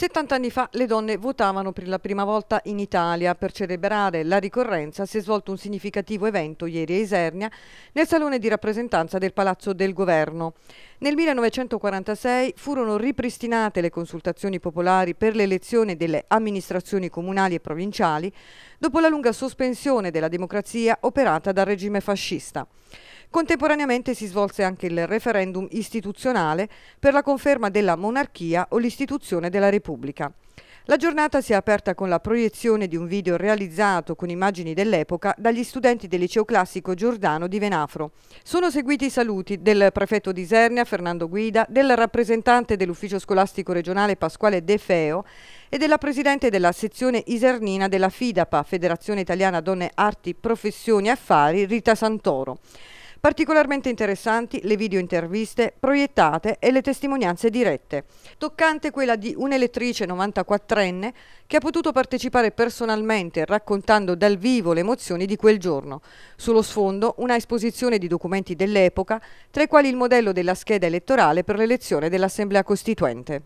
70 anni fa le donne votavano per la prima volta in Italia. Per celebrare la ricorrenza si è svolto un significativo evento ieri a Isernia nel salone di rappresentanza del Palazzo del Governo. Nel 1946 furono ripristinate le consultazioni popolari per l'elezione delle amministrazioni comunali e provinciali dopo la lunga sospensione della democrazia operata dal regime fascista. Contemporaneamente si svolse anche il referendum istituzionale per la conferma della monarchia o l'istituzione della Repubblica. La giornata si è aperta con la proiezione di un video realizzato con immagini dell'epoca dagli studenti del liceo classico Giordano di Venafro. Sono seguiti i saluti del prefetto di Isernia Fernando Guida, del rappresentante dell'ufficio scolastico regionale Pasquale De Feo e della presidente della sezione isernina della FIDAPA, Federazione Italiana Donne Arti, Professioni e Affari, Rita Santoro. Particolarmente interessanti le video interviste proiettate e le testimonianze dirette. Toccante quella di un'elettrice 94enne che ha potuto partecipare personalmente raccontando dal vivo le emozioni di quel giorno. Sullo sfondo una esposizione di documenti dell'epoca, tra i quali il modello della scheda elettorale per l'elezione dell'Assemblea Costituente.